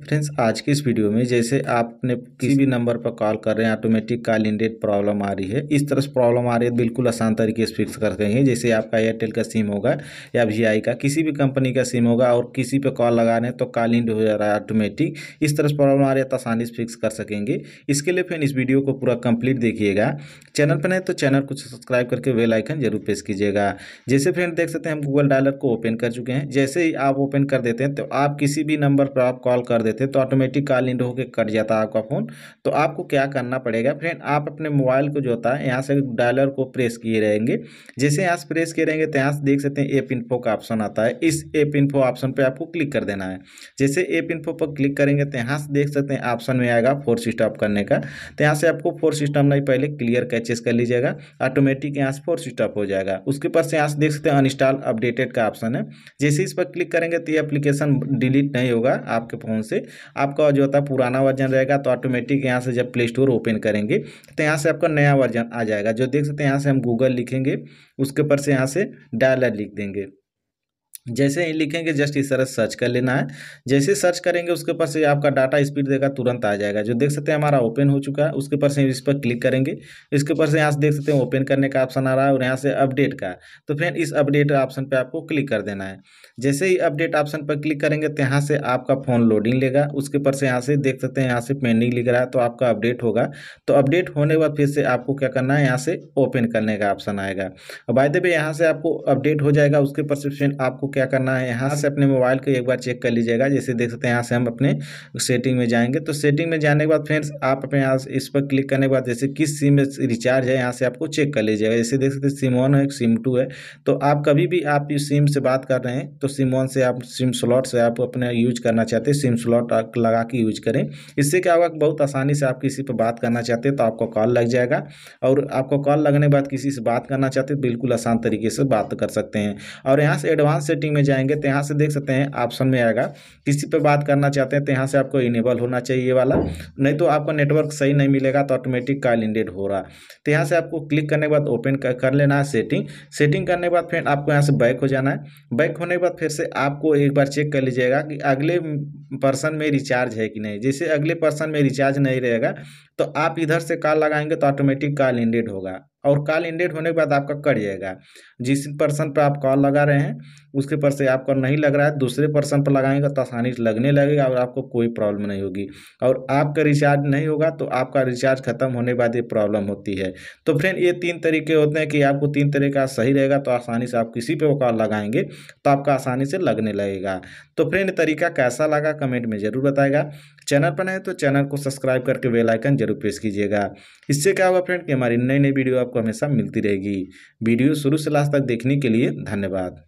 friends आज की इस वीडियो में जैसे आपने किसी भी नंबर पर कॉल कर रहे हैं ऑटोमेटिक कॉल इंडेट प्रॉब्लम आ रही है इस तरह से प्रॉब्लम आ रही है बिल्कुल आसान तरीके से फिक्स कर हैं जैसे आपका एयरटेल का सिम होगा या वी का किसी भी कंपनी का सिम होगा और किसी पे कॉल लगा रहे हैं तो कॉल इंड हो जा रहा है ऑटोमेटिक इस तरह से प्रॉब्लम आ रही है तो आसानी से फिक्स कर सकेंगे इसके लिए फ्रेंड इस वीडियो को पूरा कंप्लीट देखिएगा चैनल पर नहीं तो चैनल को सब्सक्राइब करके वेलाइकन आइकन जरूर प्रेस कीजिएगा जैसे फ्रेंड देख सकते हैं हम गूगल डायलर को ओपन कर चुके हैं जैसे ही आप ओपन कर देते हैं तो आप किसी भी नंबर पर आप कॉल कर कर देते तो ऑटोमेटिक कॉल इन होकर कट जाता आपका फ़ोन तो आपको क्या करना पड़ेगा फ्रेंड आप अपने मोबाइल को जो होता है यहाँ से डायलर को प्रेस किए रहेंगे जैसे यहाँ से प्रेस किए रहेंगे तो यहाँ से देख सकते हैं एप इनफो का ऑप्शन आता है इस एप इनफो ऑप्शन पर आपको क्लिक कर देना है जैसे एप इनफो पर क्लिक करेंगे तो यहाँ से देख सकते हैं ऑप्शन में आएगा फोर स्टॉप करने का तो यहाँ से आपको फोर सिस्टम नहीं पहले क्लियर कैचेस कर लीजिएगा ऑटोमेटिक यहाँ से फोर स्टॉप हो जाएगा उसके पास से यहाँ से देख सकते हैं अनस्टॉल अपडेटेड का ऑप्शन है जैसे इस पर क्लिक करेंगे तो ये अप्लीकेशन डिलीट नहीं होगा आपके फ़ोन से आपका जो होता है पुराना वर्जन रहेगा तो ऑटोमेटिक यहाँ से जब प्ले स्टोर ओपन करेंगे तो यहाँ से आपका नया वर्जन आ जाएगा जो देख सकते हैं यहाँ से हम गूगल लिखेंगे उसके ऊपर से यहाँ से डायलर लिख देंगे जैसे ही लिखेंगे जस्ट इस तरह सर्च कर लेना है जैसे सर्च करेंगे उसके पास से आपका डाटा स्पीड देगा तुरंत आ जाएगा जो देख सकते हैं हमारा ओपन हो चुका है उसके ऊपर से इस पर क्लिक करेंगे इसके ऊपर से यहाँ से देख सकते हैं ओपन करने का ऑप्शन आ रहा है और यहाँ से अपडेट का तो फ्रेंड इस अपडेट ऑप्शन पर आपको क्लिक कर देना है जैसे ही अपडेट ऑप्शन पर क्लिक करेंगे तो यहाँ से आपका फ़ोन लोडिंग लेगा उसके ऊपर से यहाँ से देख सकते हैं यहाँ से पेंडिंग लिख रहा है तो आपका अपडेट होगा तो अपडेट होने के बाद फिर से आपको क्या करना है यहाँ से ओपन करने का ऑप्शन आएगा बाय दे वे यहाँ से आपको अपडेट हो जाएगा उसके ऊपर से फिर आपको क्या करना है यहाँ से अपने मोबाइल को एक बार चेक कर लीजिएगा जैसे देख सकते हैं यहाँ से हम अपने सेटिंग में जाएंगे तो सेटिंग में जाने के बाद फ्रेंड्स आप अपने यहाँ इस पर क्लिक करने के बाद जैसे किस सिम में रिचार्ज है यहाँ से आपको चेक कर लीजिएगा जैसे देख सकते हैं सिम वन है सिम टू है तो आप कभी भी आप इस सिम से बात कर रहे हैं तो सिम वन से आप सिम स्लॉट से आप अपने यूज करना चाहते हैं सिम स्लॉट लगा के यूज करें इससे क्या होगा बहुत आसानी से आप किसी पर बात करना चाहते हैं तो आपको कॉल लग जाएगा और आपको कॉल लगने के बाद किसी से बात करना चाहते हैं तो बिल्कुल आसान तरीके से बात कर सकते हैं और यहाँ से एडवांस सेटिंग सेटिंग में जाएंगे तो यहाँ से देख सकते हैं ऑप्शन में आएगा किसी पर बात करना चाहते हैं तो यहाँ से आपको इनेबल होना चाहिए ये वाला नहीं तो आपको नेटवर्क सही नहीं मिलेगा तो ऑटोमेटिक कॉल इंडेड हो रहा तो यहाँ से आपको क्लिक करने के बाद ओपन कर लेना है सेटिंग सेटिंग करने के बाद फिर आपको यहाँ से बैक हो जाना है बैक होने के बाद फिर से आपको एक बार चेक कर लीजिएगा कि अगले पर्सन में रिचार्ज है कि नहीं जैसे अगले पर्सन में रिचार्ज नहीं रहेगा तो आप इधर से कॉल लगाएंगे तो ऑटोमेटिक कॉल इंडेड होगा और कॉल इंडेट होने के बाद आपका कट जाएगा जिस पर्सन पर आप कॉल लगा रहे हैं उसके पर से आपका नहीं लग रहा है दूसरे पर्सन पर लगाएंगे तो आसानी से लगने लगेगा और आपको कोई प्रॉब्लम नहीं होगी और आपका रिचार्ज नहीं होगा तो आपका रिचार्ज खत्म होने के बाद ये प्रॉब्लम होती है तो फ्रेंड ये तीन तरीके होते हैं कि आपको तीन तरीका सही रहेगा तो आसानी से आप किसी पर वो कॉल लगाएंगे तो आपका आसानी से लगने लगेगा तो फ्रेंड तरीका कैसा लगा कमेंट में ज़रूर बताएगा चैनल पर नहीं तो चैनल को सब्सक्राइब करके बेलाइकन जरूर प्रेस कीजिएगा इससे क्या होगा फ्रेंड कि हमारी नई नई वीडियो आप आपको हमेशा मिलती रहेगी वीडियो शुरू से लास्ट तक देखने के लिए धन्यवाद